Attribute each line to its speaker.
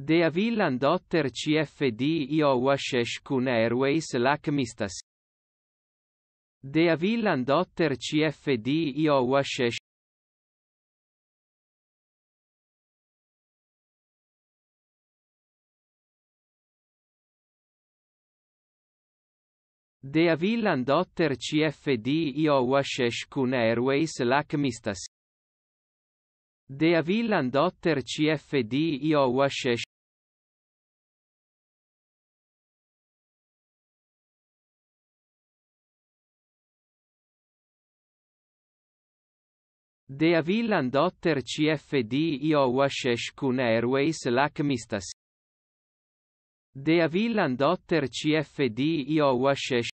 Speaker 1: De Avillan Dotter CFD Iowash Airways Lakmistas De Avillan Dotter CFD Iowash De Avillan Dotter CFD Iowash Airways Lakmistas De Avillan Dotter CFD Iowash Der Villan Dotter CFD Iowash-Eshkun Airways Lakmistas Der Villan Dotter CFD Iowash